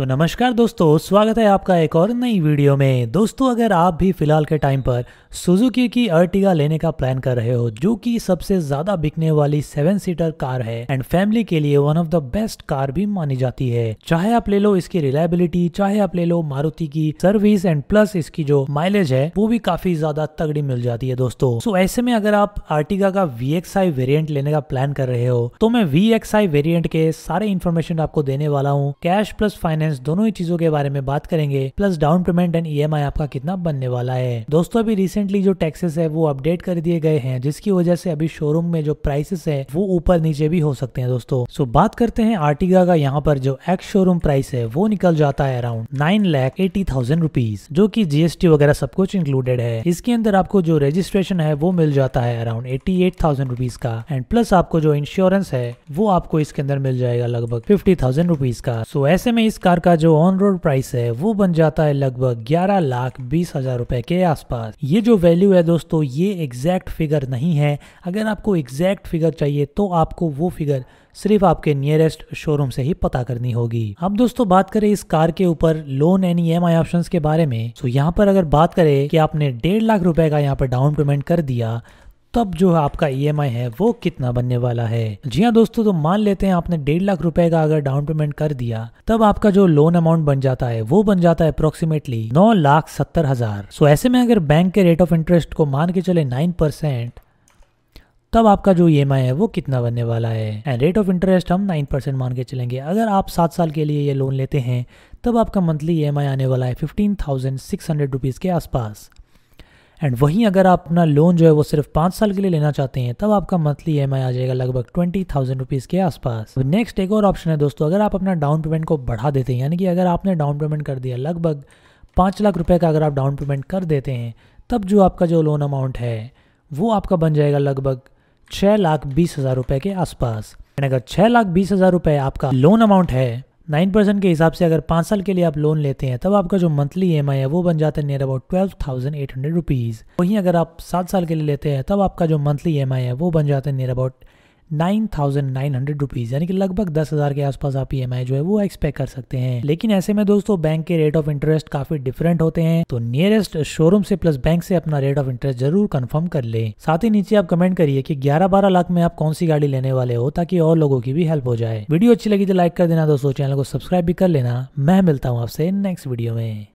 तो नमस्कार दोस्तों स्वागत है आपका एक और नई वीडियो में दोस्तों अगर आप भी फिलहाल के टाइम पर सुजुकी की अर्टिगा लेने का प्लान कर रहे हो जो कि सबसे ज्यादा बिकने वाली सेवन सीटर कार है एंड फैमिली के लिए one of the best car भी मानी जाती है चाहे आप ले लो इसकी रिलायबिलिटी चाहे आप ले लो मारुति की सर्विस एंड प्लस इसकी जो माइलेज है वो भी काफी ज्यादा तगड़ी मिल जाती है दोस्तों सो ऐसे में अगर आप आर्टिगा का वी एक्स लेने का प्लान कर रहे हो तो मैं वी एक्स के सारे इन्फॉर्मेशन आपको देने वाला हूँ कैश प्लस फाइनेंस फाइनेंस दोनों ही चीजों के बारे में बात करेंगे प्लस डाउन पेमेंट एंड ई आपका कितना बनने वाला है दोस्तों अभी रिसेंटली जो टैक्सेस है वो अपडेट कर दिए गए हैं जिसकी वजह से अभी शोरूम में जो प्राइसेस है वो ऊपर नीचे भी हो सकते हैं दोस्तों सो बात करते हैं आर्टिगा का यहाँ पर जो एक्स शोरूम प्राइस है वो निकल जाता है around nine lakh eighty thousand rupees जो की जीएसटी वगैरह सब कुछ इंक्लूडेड है इसके अंदर आपको जो रजिस्ट्रेशन है वो मिल जाता है around eighty eight thousand rupees का एंड प्लस आपको जो इंश्योरेंस है वो आपको इसके अंदर मिल जाएगा लगभग फिफ्टी थाउजेंड रुपीज का सो so, ऐसे में इस कार का जो ऑन रोड प्राइस है वो बन जाता है लगभग ग्यारह लाख बीस हजार रुपए के आसपास ये जो वैल्यू है दोस्तों ये एग्जैक्ट फिगर नहीं है अगर आपको एग्जैक्ट फिगर चाहिए तो आपको वो फिगर सिर्फ आपके नियरेस्ट शोरूम से ही पता करनी होगी अब दोस्तों बात करें इस कार के ऊपर लोन एंड ई ऑप्शन के बारे में तो यहाँ पर अगर बात करें कि आपने डेढ़ लाख रुपए का यहाँ पर डाउन पेमेंट कर दिया तब जो आपका ई e है वो कितना बनने वाला है जी हाँ दोस्तों तो मान लेते हैं आपने डेढ़ लाख रुपए का अगर डाउन पेमेंट कर दिया तब आपका जो लोन अमाउंट बन जाता है वो बन जाता है अप्रोक्सीमेटली नौ लाख सत्तर हजार सो ऐसे में अगर बैंक के रेट ऑफ इंटरेस्ट को मान के चले नाइन परसेंट तब आपका जो ई e है वो कितना बनने वाला है एंड रेट ऑफ इंटरेस्ट हम नाइन परसेंट मान के चलेंगे अगर आप सात साल के लिए ये लोन लेते हैं तब आपका मंथली ई e आने वाला है fifteen thousand six hundred rupees के आसपास एंड वहीं अगर आप अपना लोन जो है वो सिर्फ पाँच साल के लिए लेना चाहते हैं तब आपका मंथली ई आ जाएगा लगभग ट्वेंटी थाउजेंड रुपीज़ के आसपास नेक्स्ट एक और ऑप्शन है दोस्तों अगर आप अपना डाउन पेमेंट को बढ़ा देते हैं यानी कि अगर आपने डाउन पेमेंट कर दिया लगभग पाँच लाख रुपये का अगर आप डाउन पेमेंट कर देते हैं तब जो आपका जो लोन अमाउंट है वो आपका बन जाएगा लगभग छः लाख बीस हज़ार रुपये के आसपास एंड अगर छः लाख बीस हज़ार रुपये आपका लोन अमाउंट है नाइन परसेंट के हिसाब से अगर पाँच साल के लिए आप लोन लेते हैं तब आपका जो मंथली ई e है वो बन जाता है near about twelve thousand eight hundred rupees वहीं अगर आप सात साल के लिए लेते हैं तब आपका जो मंथली ई e है वो बन जाता है near about nine thousand nine hundred rupees यानी कि लगभग दस हज़ार के आसपास आप ई e जो है वो एक्सपेक्ट कर सकते हैं लेकिन ऐसे में दोस्तों बैंक के रेट ऑफ इंटरेस्ट काफ़ी डिफरेंट होते हैं तो नियरेस्ट शोरूम से प्लस बैंक से अपना रेट ऑफ इंटरेस्ट जरूर कन्फर्म कर ले साथ ही नीचे आप कमेंट करिए कि ग्यारह बारह लाख में आप कौन सी गाड़ी लेने वाले हो ताकि और लोगों की भी हेल्प हो जाए वीडियो अच्छी लगी तो लाइक कर देना दोस्तों चैनल को सब्सक्राइब भी कर लेना मैं मिलता हूँ आपसे नेक्स्ट वीडियो में